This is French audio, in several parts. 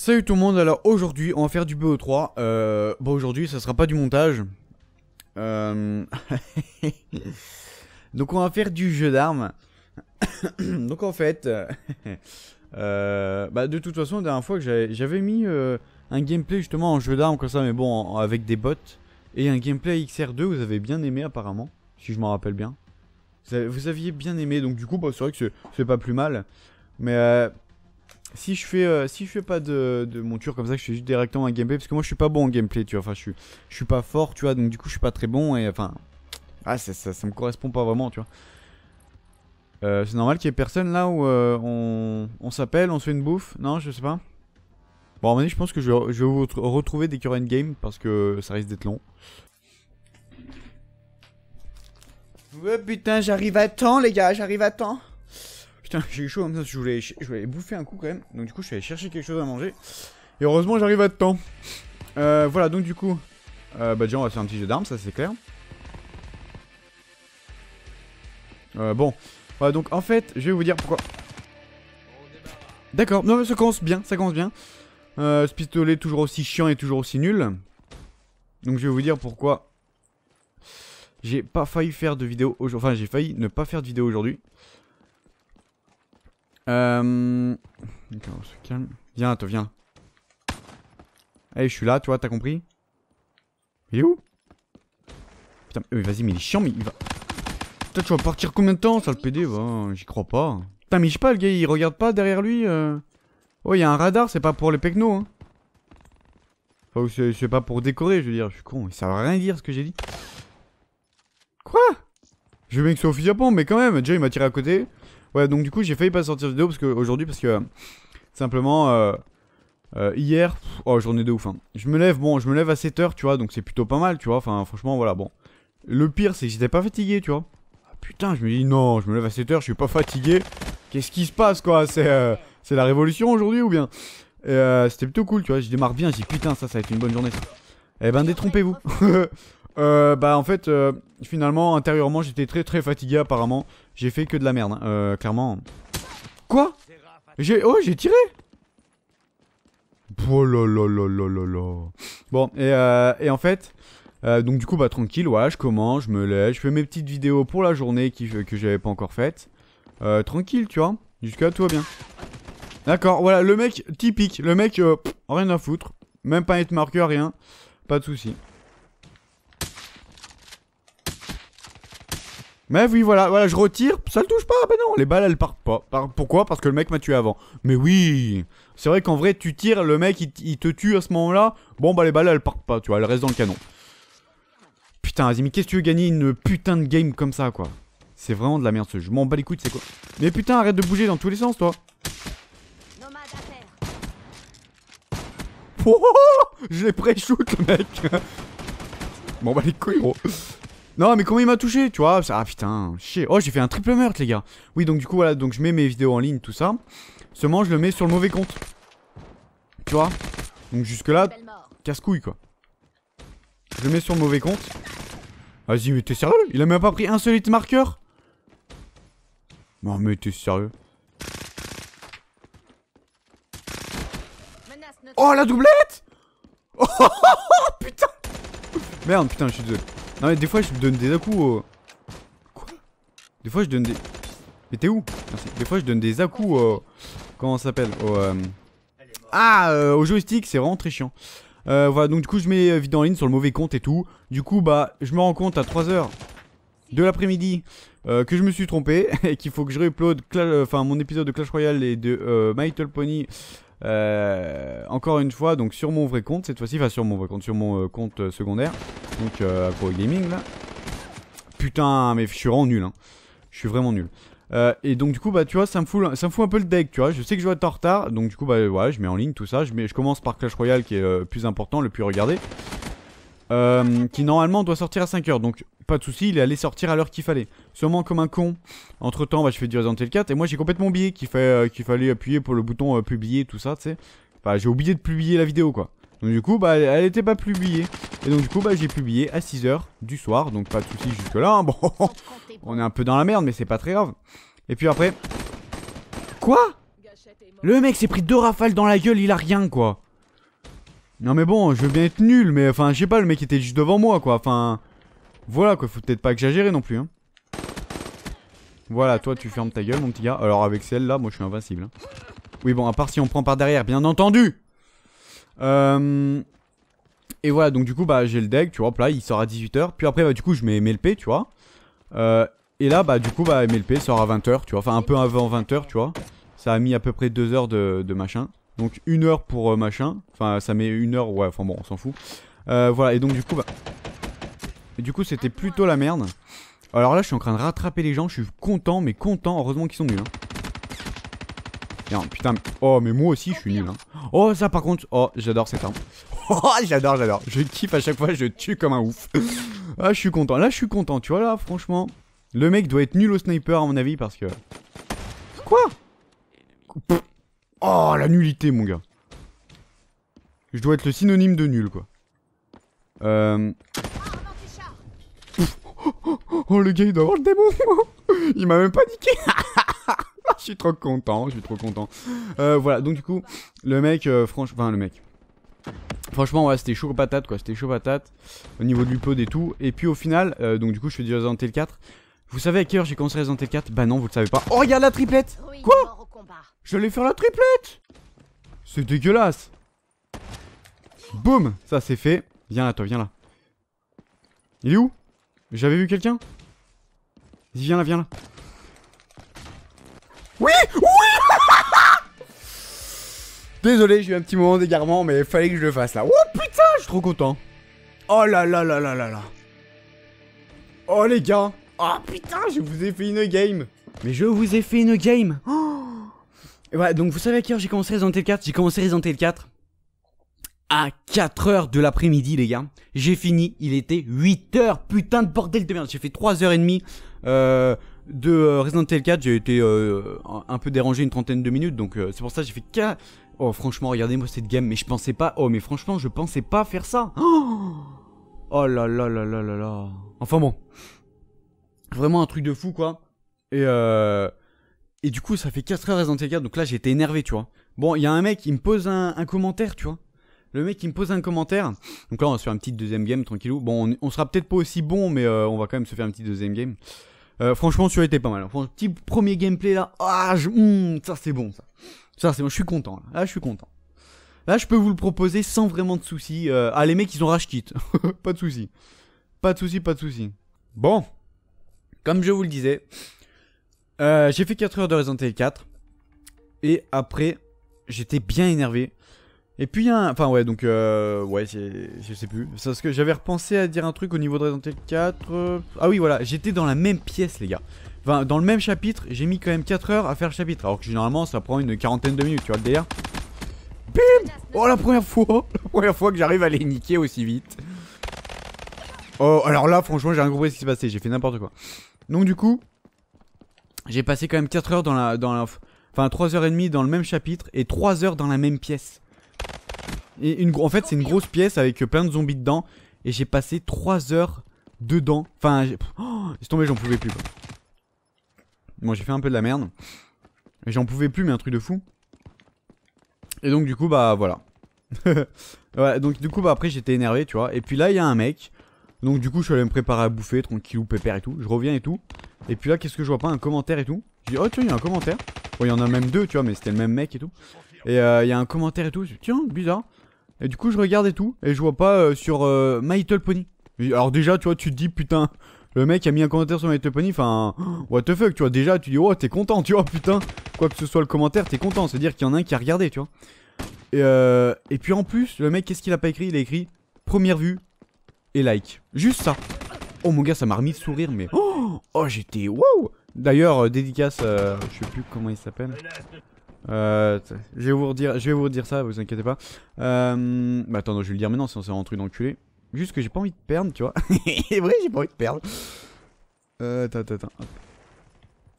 Salut tout le monde, alors aujourd'hui on va faire du BO3, euh, Bon aujourd'hui ça sera pas du montage, euh... donc on va faire du jeu d'armes, donc en fait, euh, euh, bah de toute façon la dernière fois que j'avais mis euh, un gameplay justement en jeu d'armes comme ça mais bon avec des bots, et un gameplay XR2 vous avez bien aimé apparemment, si je m'en rappelle bien, vous, aviez bien aimé donc du coup bah, c'est vrai que c'est pas plus mal, mais euh, si je fais euh, si je fais pas de, monture comme ça je fais juste directement un gameplay parce que moi je suis pas bon en gameplay tu vois enfin je suis je suis pas fort tu vois donc du coup je suis pas très bon et enfin ah ça, me correspond pas vraiment tu vois euh, c'est normal qu'il y ait personne là où euh, on, s'appelle on se fait une bouffe non je sais pas bon en je pense que je vais, vous retrouver dès qu'il y aura une game parce que ça risque d'être long ouais putain j'arrive à temps les gars j'arrive à temps Putain, j'ai eu chaud comme ça, je voulais, je bouffer un coup quand même. Donc du coup, je suis allé chercher quelque chose à manger. Et heureusement, j'arrive à temps. Euh, voilà, donc du coup, euh, bah déjà, on va faire un petit jeu d'armes, ça c'est clair. Euh, bon, voilà, donc en fait, je vais vous dire pourquoi. D'accord, non mais ça commence bien, ça commence bien. ce pistolet toujours aussi chiant et toujours aussi nul. Donc je vais vous dire pourquoi j'ai pas failli faire de vidéo aujourd'hui. Enfin, j'ai failli ne pas faire de vidéo aujourd'hui. Euh... on se Viens, te viens. Eh je suis là, tu vois, t'as compris Il est où Putain, mais vas-y, mais il est chiant, mais il va... Putain, tu vas partir combien de temps, ça le PD bah, J'y crois pas. Putain, mais je pas, le gars, il regarde pas derrière lui. Euh. Oh, il y a un radar, c'est pas pour les pecnos, hein. Enfin, c'est pas pour décorer, je veux dire, je suis con. Ça à rien dire, ce que j'ai dit. Je veux bien que ce soit au mais quand même, déjà il m'a tiré à côté. Ouais, donc du coup j'ai failli pas sortir vidéo parce aujourd'hui parce que simplement euh, euh hier, oh journée de ouf. Hein. Je me lève, bon, je me lève à 7h, tu vois, donc c'est plutôt pas mal, tu vois. Enfin, franchement, voilà, bon. Le pire, c'est que j'étais pas fatigué, tu vois. Ah, putain, je me dis non, je me lève à 7h, je suis pas fatigué. Qu'est-ce qui se passe, quoi C'est euh, c'est la révolution aujourd'hui ou bien euh, C'était plutôt cool, tu vois. Je démarre bien, j'ai putain, ça, ça va être une bonne journée. Eh ben, détrompez-vous. euh, bah en fait, euh, finalement, intérieurement, j'étais très très fatigué apparemment. J'ai fait que de la merde, hein. euh, clairement. Quoi J'ai... Oh, j'ai tiré Oh Bon, et, euh, et en fait... donc du coup bah tranquille ouais je commence, je me lève, je fais mes petites vidéos pour la journée qui, que j'avais pas encore faites. tranquille tu vois, jusqu'à tout bien. D'accord, voilà le mec typique, le mec rien à foutre, même pas être marqueur, rien, pas de souci Mais oui, voilà, voilà, je retire, ça le touche pas. Bah non, les balles elles partent pas. Pourquoi Parce que le mec m'a tué avant. Mais oui, c'est vrai qu'en vrai, tu tires, le mec il, te tue à ce moment-là. Bon, bah les balles elles partent pas, tu vois, elles restent dans le canon. Putain, vas mais qu'est-ce que tu veux gagner une putain de game comme ça, quoi C'est vraiment de la merde ce jeu. Je m'en bats les couilles, c'est quoi Mais putain, arrête de bouger dans tous les sens, toi. Oh, oh, oh, je l'ai pré-shoot, le mec. bon, bah les couilles, gros. Non, mais comment il m'a touché, tu vois Ah putain, chier. Oh, j'ai fait un triple meurtre, les gars. Oui, donc du coup, voilà, donc je mets mes vidéos en ligne, tout ça. Seulement, je le mets sur le mauvais compte. Tu vois Donc jusque-là, casse-couille, quoi. Je le mets sur le mauvais compte. Vas-y, mais t'es sérieux Il a même pas pris un seul hit marqueur Non, mais t'es sérieux Oh, la doublette Oh, putain Merde, putain, je suis désolé. Non mais des fois je donne des à-coups au... Quoi Des fois je donne des... Mais t'es où Des fois je donne des à-coups au... Comment ça s'appelle Au... Euh, ah euh, Au joystick, c'est vraiment très chiant. Euh, voilà, donc du coup je mets vide en ligne sur le mauvais compte et tout. Du coup, bah, je me rends compte à 3h de l'après-midi que je me suis trompé et qu'il faut que je réuploade enfin mon épisode de Clash Royale et de My Little Pony euh, encore une fois, donc sur mon vrai compte, cette fois-ci, enfin sur mon vrai compte, sur mon euh, compte euh, secondaire, donc pour Gaming là. Putain, mais je suis vraiment nul, hein. Je suis vraiment nul. et donc du coup, bah tu vois, ça me fout, ça me fout un peu le deck, tu vois. Je sais que je vais être en retard, donc du coup, bah ouais je mets en ligne tout ça. Je, je commence par Clash Royale qui est le plus important, le plus regardé euh, qui normalement doit sortir à 5h. Donc pas de souci, il est allé sortir à l'heure qu'il fallait. Sûrement comme un con. Entre temps, bah, je fais du Resident Evil 4 et moi j'ai complètement oublié qu'il euh, fallait appuyer pour le bouton euh, publier, tout ça, tu sais. Enfin, bah, j'ai oublié de publier la vidéo quoi. Donc du coup, bah elle n'était pas publiée. Et donc du coup, bah j'ai publié à 6h du soir. Donc pas de souci jusque-là. Hein. Bon, on est un peu dans la merde, mais c'est pas très grave. Et puis après. Quoi Le mec s'est pris deux rafales dans la gueule, il a rien quoi. Non mais bon, je veux bien être nul, mais enfin, j'ai pas, le mec était juste devant moi, quoi. Enfin, voilà, quoi, faut peut-être pas exagérer non plus, hein. Voilà, toi, tu fermes ta gueule, mon petit gars. Alors, avec celle-là, moi, je suis invincible. Hein. Oui, bon, à part si on prend par derrière, bien entendu euh, Et voilà, donc du coup, bah, j'ai le deck, tu vois, là, il sort à 18h. Puis après, bah, du coup, je mets MLP, tu vois. Euh, et là, bah, du coup, bah, MLP sort à 20h, tu vois. Enfin, un peu avant 20h, tu vois. Ça a mis à peu près 2 heures de machin. Donc une heure pour euh, machin. Enfin, ça met une heure, ouais, enfin bon, on s'en fout. Euh, voilà, et donc du coup, bah... Et du coup, c'était plutôt la merde. Alors là, je suis en train de rattraper les gens, je suis content, mais content, heureusement qu'ils sont nuls. Hein. Merde, putain, oh, mais moi aussi, je suis nul. Hein. Oh, ça par contre, oh, j'adore cette arme. Oh, j'adore, j'adore. Je kiffe à chaque fois, je tue comme un ouf. ah, je suis content. Là, je suis content, tu vois, là, franchement. Le mec doit être nul au sniper, à mon avis, parce que... Quoi Oh, la nullité, mon gars. Je dois être le synonyme de nul, quoi. Euh... Oh, le gars, il doit avoir le démon. il m'a même pas je suis trop content, je suis trop content. Euh, voilà, donc du coup, le mec, euh, franchement, enfin, le mec. Franchement, ouais, c'était chaud patate, quoi. C'était chaud patate au niveau de l'UPOD et tout. Et puis au final, euh, donc du coup, je fais du Resident Evil 4. Vous savez à quelle heure j'ai commencé Resident Evil 4 Bah non, vous le savez pas. Oh, regarde la triplette Quoi J'allais faire la triplette C'est dégueulasse Boum Ça, c'est fait. Viens là, toi, viens là. Il est où J'avais vu quelqu'un Viens là, viens là. Oui Oui Désolé, j'ai eu un petit moment d'égarement, mais fallait que je le fasse là. Oh putain, je suis trop content. Oh là là là là là là. Oh les gars. Oh putain, je vous ai fait une game. Mais je vous ai fait une game. Oh Ouais, donc vous savez à quelle heure j'ai commencé Resident Evil 4 J'ai commencé Resident Evil 4 à 4h de l'après-midi, les gars. J'ai fini, il était 8h, putain de bordel de merde. J'ai fait 3h30 euh, de euh, Resident Evil 4, j'ai été euh, un peu dérangé une trentaine de minutes, donc euh, c'est pour ça j'ai fait 4... Oh, franchement, regardez-moi cette game, mais je pensais pas... Oh, mais franchement, je pensais pas faire ça. Oh, oh là là là là là là. Enfin bon. Vraiment un truc de fou, quoi. Et euh... Et du coup, ça fait 4 heures Resident ses donc là j'étais énervé, tu vois. Bon, il y a un mec il me pose un, commentaire, tu vois. Le mec il me pose un commentaire. Donc là, on va se faire un petit deuxième game, tranquillou. Bon, on, sera peut-être pas aussi bon, mais euh, on va quand même se faire un petit deuxième game. Euh, franchement, tu là été pas mal. Enfin, petit premier gameplay là. Ah, hmm, ça c'est bon, ça. Ça c'est bon, je suis content. Là, je suis content. Là, je peux vous le proposer sans vraiment de soucis. Euh, ah, les mecs, ils ont rage kit pas de soucis. Pas de soucis, pas de soucis. Bon. Comme je vous le disais, euh, j'ai fait 4 heures de Resident Evil 4. Et après, j'étais bien énervé. Et puis, il y a un... Enfin, ouais, donc... Euh, ouais, je sais plus. c'est Parce que j'avais repensé à dire un truc au niveau de Resident Evil 4. Euh, ah oui, voilà. J'étais dans la même pièce, les gars. Enfin, dans le même chapitre, j'ai mis quand même 4 heures à faire le chapitre. Alors que généralement, ça prend une quarantaine de minutes, tu vois le délire Bim Oh, la première fois La première fois que j'arrive à les niquer aussi vite. Oh, alors là, franchement, j'ai rien compris ce qui s'est passé. J'ai fait n'importe quoi. Donc, du coup, j'ai passé quand même 4 heures dans la, dans Enfin, 3 heures et demie dans le même chapitre et 3 heures dans la même pièce. Et une, en fait, c'est une grosse pièce avec plein de zombies dedans. Et j'ai passé 3 heures dedans. Enfin, j'ai oh, tombé, j'en pouvais plus. Bon, j'ai fait un peu de la merde. j'en pouvais plus, mais un truc de fou. Et donc, du coup, bah voilà. donc, du coup, bah après, j'étais énervé, tu vois. Et puis là, il y a un mec donc du coup, je suis allé me préparer à bouffer, tranquillou, pépère et tout. Je reviens et tout. Et puis là, qu'est-ce que je vois pas Un commentaire et tout. Je dis, oh tiens, il y a un commentaire. Bon, il y en a même deux, tu vois, mais c'était le même mec et tout. Et euh, il y a un commentaire et tout. Je dis, tiens, bizarre. Et du coup, je regarde et tout. Et je vois pas euh, sur euh, My Little Pony. alors déjà, tu vois, tu te dis, putain, le mec a mis un commentaire sur My Little Pony. Enfin, what the fuck, tu vois. Déjà, tu dis, oh, t'es content, tu vois, putain. Quoi que ce soit le commentaire, t'es content. C'est-à-dire qu'il y en a un qui a regardé, tu vois. Et, et puis en plus, le mec, qu'est-ce qu'il a pas écrit Il a écrit, première vue, like. Juste ça. Oh mon gars, ça m'a remis de sourire, mais... Oh, oh j'étais... Wow D'ailleurs, euh, dédicace, euh, je sais plus comment il s'appelle. Euh, je, vais vous redire, je vais vous redire ça, vous inquiétez pas. Euh, bah attends, je vais le dire maintenant, sinon c'est un truc d'enculé. Juste que j'ai pas envie de perdre, tu vois. c'est vrai, j'ai pas envie de perdre. Euh, attends, attends,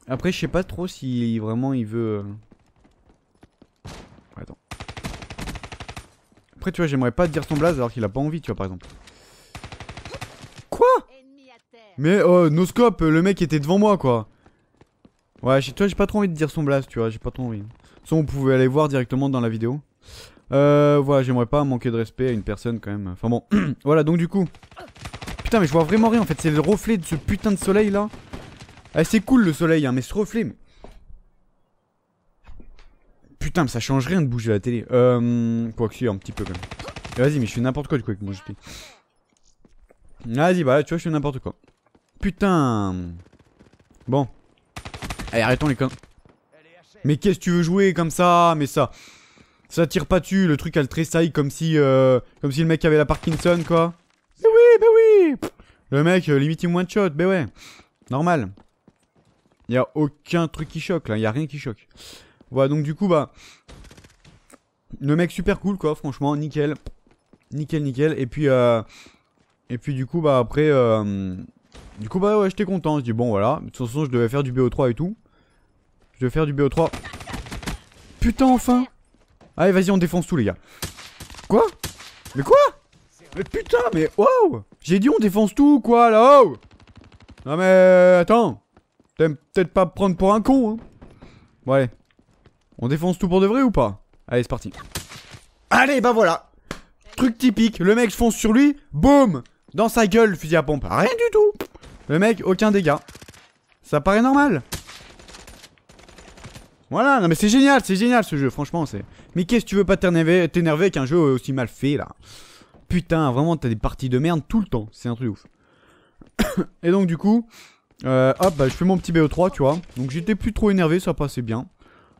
Après, je sais pas trop si vraiment il veut... Attends. Après, tu vois, j'aimerais pas dire ton blaze alors qu'il a pas envie, tu vois, par exemple. Mais euh, oh, noscope, le mec était devant moi quoi. Ouais, toi j'ai pas trop envie de dire son blast, tu vois, j'ai pas trop envie. Ça, on pouvait aller voir directement dans la vidéo. Euh, voilà, j'aimerais pas manquer de respect à une personne quand même. Enfin bon, voilà, donc du coup. Putain, mais je vois vraiment rien en fait, c'est le reflet de ce putain de soleil là. Ah, c'est cool le soleil, hein, mais ce reflet. Mais... Putain, mais ça change rien de bouger la télé. Euh, quoi que si, un petit peu quand même. Vas-y, mais je fais n'importe quoi du coup avec mon GP. Vas-y, bah tu vois, je fais n'importe quoi. Putain Bon. Allez, arrêtons les con... Mais qu'est-ce que tu veux jouer comme ça Mais ça... Ça tire pas dessus, le truc elle tressaille comme si... Euh, comme si le mec avait la Parkinson, quoi. Mais oui, bah oui Le mec, euh, limite one shot, mais ouais. Normal. Il a aucun truc qui choque, là. Il a rien qui choque. Voilà, donc du coup, bah... Le mec super cool, quoi, franchement, nickel. Nickel, nickel. Et puis, euh... Et puis du coup, bah après... Euh... Du coup, bah ouais, j'étais content. Je dis, bon, voilà. De toute façon, je devais faire du BO3 et tout. Je devais faire du BO3. Putain, enfin Allez, vas-y, on défonce tout, les gars. Quoi Mais quoi Mais putain, mais wow J'ai dit, on défonce tout, quoi, là haut Non, mais euh, attends. T'aimes peut-être pas prendre pour un con, hein On défonce tout pour de vrai ou pas Allez, c'est parti. Allez, bah voilà Truc typique, le mec, fonce sur lui, boum dans sa gueule, fusil à pompe. Rien du tout. Le mec, aucun dégât. Ça paraît normal. Voilà, non mais c'est génial, c'est génial ce jeu, franchement c'est... Mais qu'est-ce que tu veux pas t'énerver avec un jeu aussi mal fait là Putain, vraiment t'as des parties de merde tout le temps, c'est un truc ouf. Et donc du coup, euh, hop, bah, je fais mon petit BO3, tu vois. Donc j'étais plus trop énervé, ça passait bien.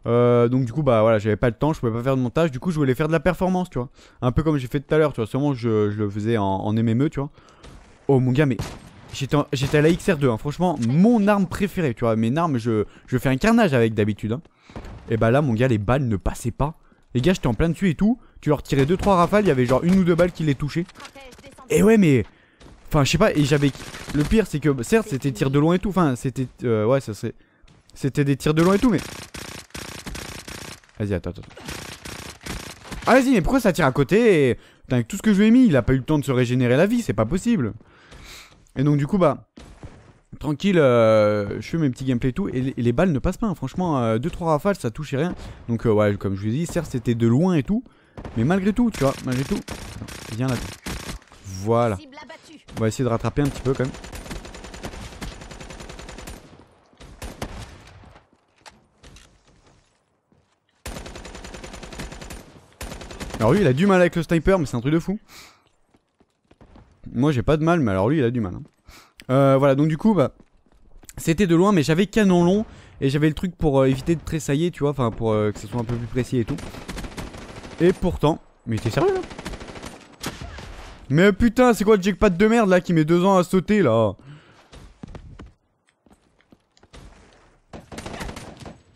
Euh, donc du coup, bah voilà, j'avais pas le temps, je pouvais pas faire de montage, du coup je voulais faire de la performance, tu vois. Un peu comme j'ai fait tout à l'heure, tu vois, sûrement je, le faisais en, en MME, tu vois. Oh mon gars, mais J'étais à la XR2, hein. franchement, mon arme préférée, tu vois. Mes armes, je, fais un carnage avec d'habitude. Hein. Et bah là, mon gars, les balles ne passaient pas. Les gars, j'étais en plein dessus et tout. Tu leur tirais 2-3 rafales, il y avait genre une ou deux balles qui les touchaient. Et ouais, mais. Enfin, je sais pas, et j'avais. Le pire, c'est que, certes, c'était tir de loin et tout. Enfin, c'était. Euh, ouais, ça c'est... C'était des tirs de loin et tout, mais. Vas-y, attends, attends. Ah, vas-y, mais pourquoi ça tire à côté Putain, avec tout ce que je lui ai mis, il a pas eu le temps de se régénérer la vie, c'est pas possible. Et donc du coup bah tranquille, euh, je fais mes petits gameplays et tout, et, les balles ne passent pas, hein. franchement, 2-3 euh, rafales, ça touche et rien. Donc euh, ouais, comme je vous ai dit, certes c'était de loin et tout, mais malgré tout, tu vois, malgré tout, viens là. Voilà. On va essayer de rattraper un petit peu quand même. Alors lui, il a du mal avec le sniper, mais c'est un truc de fou. Moi, j'ai pas de mal, mais alors lui, il a du mal. Hein. Euh, voilà, donc du coup, bah, c'était de loin, mais j'avais canon long et j'avais le truc pour euh, éviter de tressailler, tu vois, enfin pour euh, que ce soit un peu plus précis et tout. Et pourtant, mais t'es sérieux là Mais putain, c'est quoi le jackpot de merde là qui met deux ans à sauter là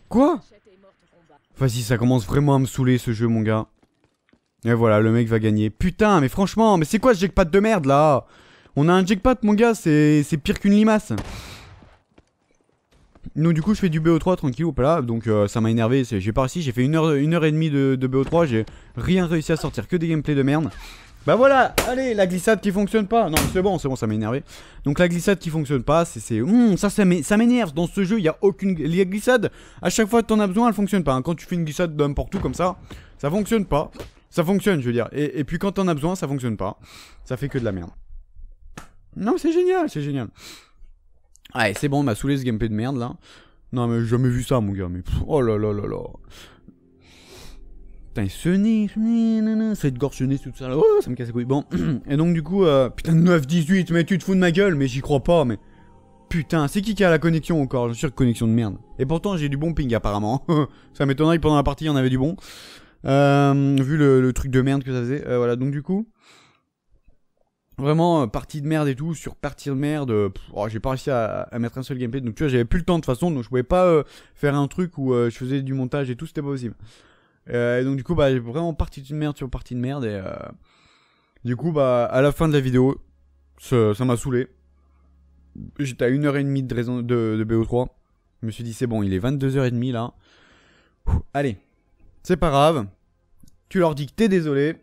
Quoi Vas-y, ça commence vraiment à me saouler ce jeu, mon gars. Et voilà, le mec va gagner. Putain, mais franchement, mais c'est quoi ce jackpot de merde là On a un jackpot, mon gars, c'est pire qu'une limace. Donc du coup je fais du BO3 tranquille ou Donc euh, ça m'a énervé J'ai pas réussi J'ai fait une heure, heure et demie de, BO3 J'ai rien réussi à sortir Que des gameplays de merde Bah voilà Allez la glissade qui fonctionne pas Non c'est bon c'est bon ça m'a énervé Donc la glissade qui fonctionne pas C'est c'est hmm, ça ça m'énerve Dans ce jeu il y a aucune glissade à chaque fois que t'en as besoin elle fonctionne pas hein. Quand tu fais une glissade pour tout comme ça Ça fonctionne pas ça fonctionne, je veux dire. Et, puis quand t'en a besoin, ça fonctionne pas. Ça fait que de la merde. Non, c'est génial, c'est génial. Allez, ouais, c'est bon, on m'a saoulé ce gameplay de merde là. Non, mais j'ai jamais vu ça, mon gars. Mais oh là là là là. Putain, ce nez, ça être tout ça là. Oh, ça me casse les couilles. Bon, et donc du coup, euh, putain, 9-18, mais tu te fous de ma gueule, mais j'y crois pas, mais. Putain, c'est qui qui a la connexion encore Je suis sûr que connexion de merde. Et pourtant, j'ai du bon ping apparemment. ça m'étonnerait que pendant la partie, il avait du bon. Euh, vu le, truc de merde que ça faisait. Euh, voilà, donc du coup, vraiment euh, partie de merde et tout, sur partie de merde, euh, oh, j'ai pas réussi à, à, mettre un seul gameplay. Donc tu vois, j'avais plus le temps de toute façon, donc je pouvais pas faire un truc où je faisais du montage et tout, c'était pas possible. et donc du coup, bah, j'ai vraiment partie de merde sur partie de merde. Et du coup, bah, à la fin de la vidéo, ça m'a saoulé. J'étais à 1h30 de, de, de BO3. Je me suis dit, c'est bon, il est 22h30 là. allez, c'est pas grave. Tu leur dis que t'es désolé,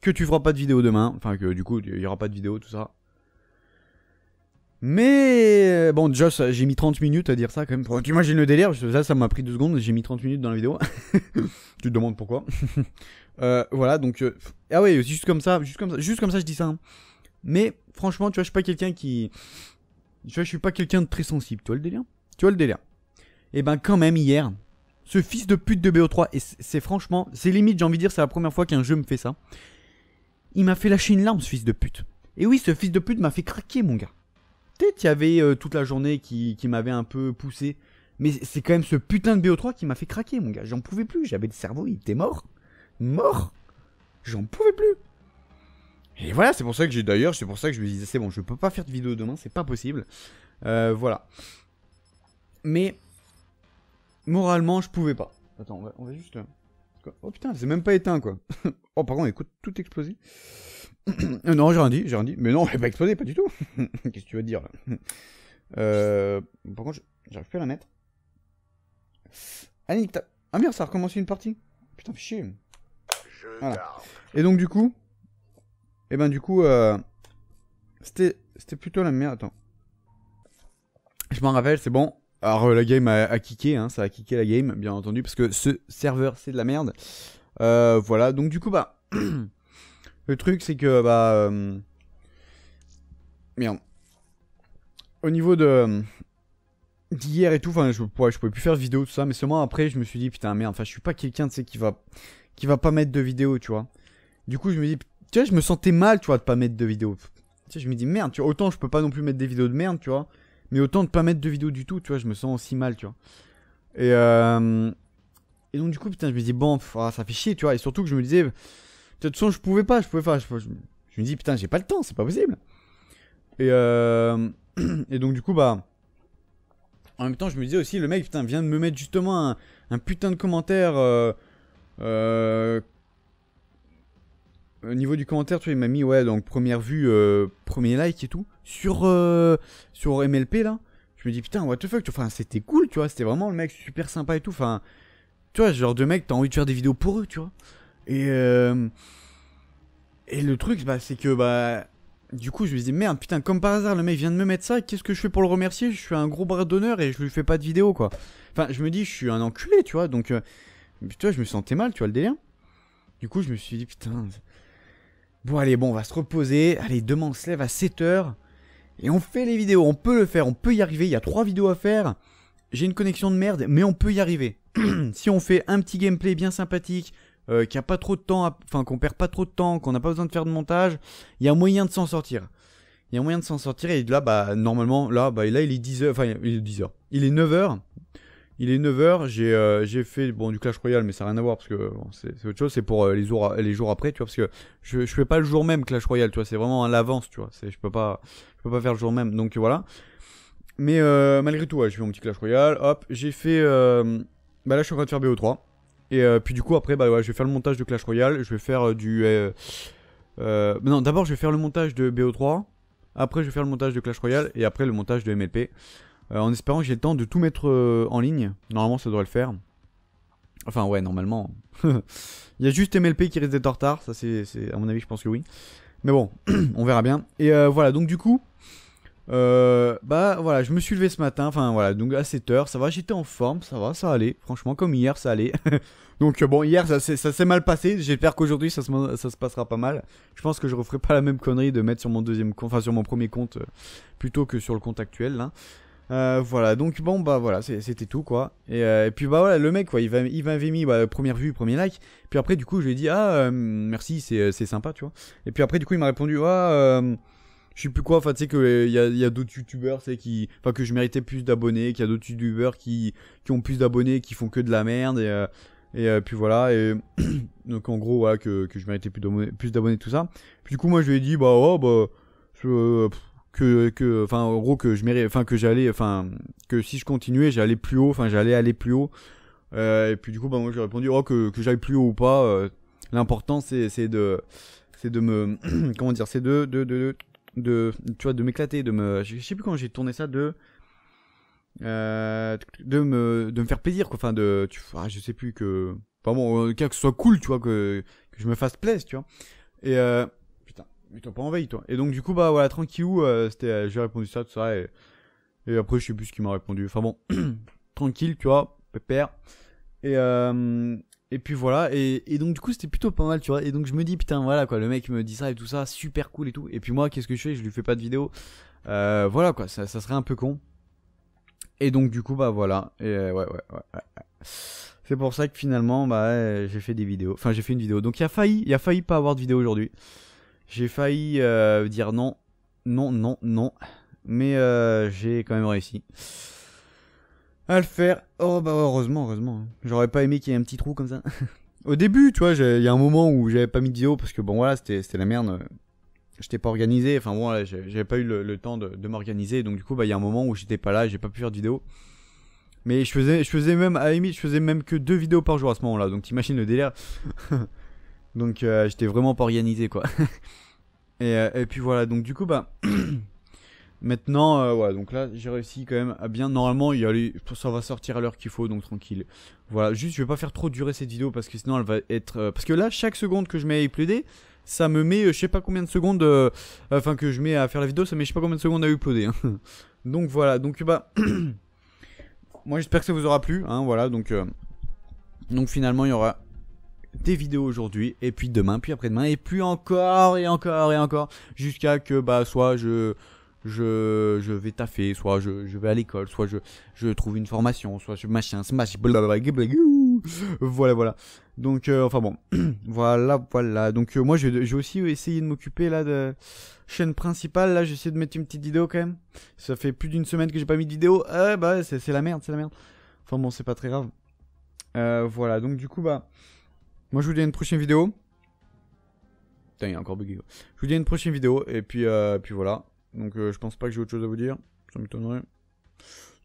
que tu feras pas de vidéo demain, enfin que du coup il y aura pas de vidéo, tout ça. Mais bon, Josh, j'ai mis 30 minutes à dire ça quand même. Tu imagines le délire Ça, ça m'a pris 2 secondes, j'ai mis 30 minutes dans la vidéo. tu te demandes pourquoi. Euh, voilà, donc. Euh, ah ouais, juste comme ça, juste comme ça, juste comme ça, je dis ça. Hein. Mais franchement, tu vois, je suis pas quelqu'un qui. Tu vois, je suis pas quelqu'un de très sensible, tu vois le délire Tu vois le délire Et eh ben, quand même, hier, ce fils de pute de BO3, et c'est franchement, c'est limite, j'ai envie de dire, c'est la première fois qu'un jeu me fait ça. Il m'a fait lâcher une larme, ce fils de pute. Et oui, ce fils de pute m'a fait craquer, mon gars. Peut-être qu'il y avait euh, toute la journée qui, m'avait un peu poussé, mais c'est quand même ce putain de BO3 qui m'a fait craquer, mon gars. J'en pouvais plus, j'avais le cerveau, il était mort. Mort J'en pouvais plus. Et voilà, c'est pour ça que j'ai d'ailleurs, c'est pour ça que je me disais, c'est bon, je peux pas faire de vidéo demain, c'est pas possible. Euh, voilà. Mais Moralement, je pouvais pas. Attends, on va, juste... Euh, oh putain, c'est même pas éteint, quoi. oh, par contre, écoute, tout explosé. Euh, non, j'ai rien dit, j'ai rien dit. Mais non, elle est pas explosé, pas du tout. Qu'est-ce que tu veux dire, là euh, Par contre, j'arrive plus à la mettre. Annick, Ah merde, ça a recommencé une partie. Putain, fais chier. Et donc, du coup... Et eh ben, du coup, euh... C'était... C'était plutôt la merde, attends. Je m'en rappelle, c'est bon. Alors euh, la game a, kické, hein, ça a kické la game, bien entendu, parce que ce serveur c'est de la merde. Euh, voilà, donc du coup bah le truc c'est que bah euh, merde. Au niveau de d'hier et tout, enfin je, je pouvais plus faire de vidéo tout ça, mais seulement après je me suis dit putain merde, enfin je suis pas quelqu'un de sais qui va qui va pas mettre de vidéo, tu vois. Du coup je me dis tu vois je me sentais mal tu vois de pas mettre de vidéo. Tu je me dis merde, tu vois, autant je peux pas non plus mettre des vidéos de merde, tu vois. Mais autant de pas mettre de vidéo du tout, tu vois, je me sens aussi mal, tu vois. Et, euh... et donc du coup, putain, je me dis, bon, ah, ça fait chier, tu vois. Et surtout que je me disais, de toute façon, je pouvais pas, je pouvais pas. Je, me dis, putain, j'ai pas le temps, c'est pas possible. Et, euh... et donc du coup, bah... En même temps, je me disais aussi, le mec, putain, vient de me mettre justement un, putain de commentaire... Euh, euh... au niveau du commentaire, tu vois, il m'a mis, ouais, donc première vue, euh, premier like et tout sur, euh, sur MLP là. Je me dis putain, what the fuck, enfin, c'était cool, tu vois, c'était vraiment le mec super sympa et tout. Enfin, tu vois, ce genre de mec, t'as envie de faire des vidéos pour eux, tu vois. Et, euh, et le truc, bah, c'est que bah, du coup, je me dis merde, putain, comme par hasard, le mec vient de me mettre ça, qu'est-ce que je fais pour le remercier Je suis un gros bras d'honneur et je lui fais pas de vidéo, quoi. Enfin, je me dis, je suis un enculé, tu vois, donc, euh, tu vois, je me sentais mal, tu vois, le délire. Du coup, je me suis dit, putain. Bon, allez, bon, on va se reposer. Allez, demain, on se lève à 7h. Et on fait les vidéos, on peut le faire, on peut y arriver. Il y a trois vidéos à faire. J'ai une connexion de merde, mais on peut y arriver. si on fait un petit gameplay bien sympathique, euh, qui a pas trop de temps, enfin qu'on perd pas trop de temps, qu'on n'a pas besoin de faire de montage, il y a moyen de s'en sortir. Il y a moyen de s'en sortir et là bah normalement là bah là il est 10h enfin il est 10h. Il est 9h. Il est 9h, j'ai euh, j'ai fait bon du Clash Royale mais ça n'a rien à voir parce que c'est autre chose, c'est pour euh, les jours les jours après, tu vois parce que je je fais pas le jour même Clash Royale, tu c'est vraiment à l'avance, tu vois, je peux pas peux pas faire le jour même, donc voilà. Mais euh, malgré tout, ouais, j'ai fait mon petit Clash Royale, hop, j'ai fait... Euh, bah là, je suis en train de faire BO3. Et euh, puis du coup, après, bah ouais, je vais faire le montage de Clash Royale, je vais faire euh, du... non, d'abord, je vais faire le montage de BO3, après, je vais faire le montage de Clash Royale, et après, le montage de MLP. en espérant que j'ai le temps de tout mettre en ligne. Normalement, ça devrait le faire. Enfin, ouais, normalement. Il y a juste MLP qui risque d'être en retard, ça c'est... À mon avis, je pense que oui. Mais bon, on verra bien. Et voilà, donc du coup... Euh, bah voilà, je me suis levé ce matin, enfin voilà, donc à 7h, ça va, j'étais en forme, ça va, ça allait, franchement, comme hier, ça allait. donc euh, bon, hier, ça, s'est mal passé, j'espère qu'aujourd'hui, ça se, ça se passera pas mal. Je pense que je referai pas la même connerie de mettre sur mon deuxième compte, enfin sur mon premier compte, euh, plutôt que sur le compte actuel, là. Hein. Euh, voilà, donc bon, bah voilà, c'était tout quoi. Et, puis bah voilà, le mec quoi, il m'avait mis bah, première vue, premier like. Puis après, du coup, je lui ai dit, ah, merci, c'est sympa, tu vois. Et puis après, du coup, il m'a répondu, ah, je sais plus quoi, enfin tu sais il euh, y a, y a d'autres youtubeurs, c'est qui... Enfin que je méritais plus d'abonnés, qu'il y a d'autres youtubeurs qui, qui ont plus d'abonnés, qui font que de la merde, et, euh, et euh, puis voilà, et donc en gros, voilà, que, que je méritais plus d'abonnés, tout ça. Puis du coup, moi je lui ai dit, bah ouais, bah, que, que, enfin en gros, que je méritais, enfin que j'allais, enfin, que si je continuais, j'allais plus haut, enfin j'allais aller plus haut. Euh, et puis du coup, bah moi j'ai répondu, oh que, que j'aille plus haut ou pas, l'important c'est de... C'est de me... comment dire C'est de, de, de de tu vois de m'éclater de me je sais plus quand j'ai tourné ça de euh, de me de me faire plaisir quoi enfin de tu ah, je sais plus que enfin bon cas que ce soit cool tu vois que, je me fasse plaisir tu vois et euh, putain mais t'as pas envahi toi et donc du coup bah voilà tranquillou euh, c'était j'ai répondu ça tout ça et, et après je sais plus ce qu'il m'a répondu enfin bon tranquille tu vois pépère et et puis voilà, et, donc du coup c'était plutôt pas mal, tu vois. Et donc je me dis putain, voilà quoi, le mec me dit ça et tout ça, super cool et tout. Et puis moi, qu'est-ce que je fais Je lui fais pas de vidéo. Euh, voilà quoi, ça, serait un peu con. Et donc du coup, bah voilà. Et ouais, ouais, ouais. C'est pour ça que finalement, bah j'ai fait des vidéos. Enfin, j'ai fait une vidéo. Donc il a failli, il a failli pas avoir de vidéo aujourd'hui. J'ai failli euh, dire non, non, non, non. Mais euh, j'ai quand même réussi à le faire. Oh bah heureusement, heureusement. Hein. J'aurais pas aimé qu'il y ait un petit trou comme ça. Au début, tu vois, il y a un moment où j'avais pas mis de vidéo parce que bon voilà, c'était la merde. J'étais pas organisé, enfin bon, j'avais pas eu le, temps de, m'organiser, donc du coup, bah, il y a un moment où j'étais pas là, j'ai pas pu faire de vidéo. Mais je faisais, je faisais même, à la je faisais même que deux vidéos par jour à ce moment-là, donc t'imagines le délire. donc euh, j'étais vraiment pas organisé quoi. et, euh, et puis voilà, donc du coup, bah. Maintenant, voilà, euh, donc là, j'ai réussi quand même à bien. Normalement, il y a ça va sortir à l'heure qu'il faut, donc tranquille. Voilà, juste, je vais pas faire trop durer cette vidéo parce que sinon, elle va être. Euh, parce que là, chaque seconde que je mets à uploader, ça me met, euh, je sais pas combien de secondes. Enfin, que je mets à faire la vidéo, ça met, je sais pas combien de secondes à uploader. Hein. donc voilà, donc bah. Moi, j'espère que ça vous aura plu. Hein, voilà, donc. Donc finalement, il y aura des vidéos aujourd'hui, et puis demain, puis après-demain, et puis encore, et encore, et encore, jusqu'à que, bah, soit je je, je vais taffer, soit je, je vais à l'école, soit je, je trouve une formation, soit je machin, smash, blablabla, voilà, voilà. Donc, euh, enfin bon, voilà, voilà. Donc, euh, moi, je aussi essayé de m'occuper là de chaîne principale. Là, j'essaie de mettre une petite vidéo quand même. Ça fait plus d'une semaine que j'ai pas mis de vidéo. Ah bah, c'est la merde, c'est la merde. Enfin bon, c'est pas très grave. Euh, voilà, donc du coup, bah, moi, je vous dis à une prochaine vidéo. Putain, il y a encore bugué. Je vous dis à une prochaine vidéo, et puis, puis voilà. Donc euh, je pense pas que j'ai autre chose à vous dire. Ça m'étonnerait.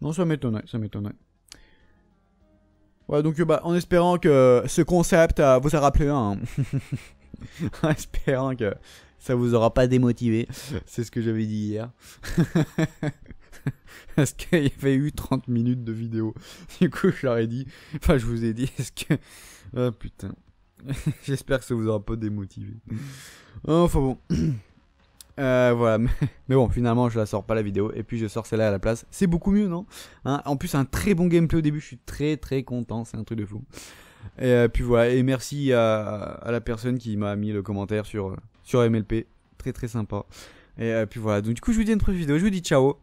Non, ça m'étonnerait, ça m'étonnerait. Ouais, donc euh, bah, en espérant que ce concept euh, vous a rappelé un. Hein. en espérant que ça vous aura pas démotivé. C'est ce que j'avais dit hier. Parce qu'il y avait eu 30 minutes de vidéo. Du coup, je ai dit. Enfin, je vous ai dit. Est-ce que. Ah putain. J'espère que ça vous aura pas démotivé. Oh, enfin bon. Euh, voilà, mais, bon, finalement, je la sors pas la vidéo, et puis je sors celle-là à la place. C'est beaucoup mieux, non hein En plus, un très bon gameplay au début, je suis très très content, c'est un truc de fou. Et euh, puis voilà, et merci à, la personne qui m'a mis le commentaire sur, sur MLP, très très sympa. Et euh, puis voilà, donc du coup, je vous dis une prochaine vidéo, je vous dis ciao.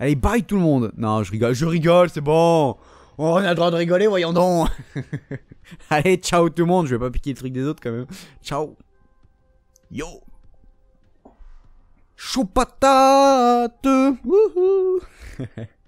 Allez, bye tout le monde Non, je rigole, je rigole, c'est bon oh, on a le droit de rigoler, voyons donc Allez, ciao tout le monde, je vais pas piquer le truc des autres quand même. Ciao Yo Chupatate! Woohoo!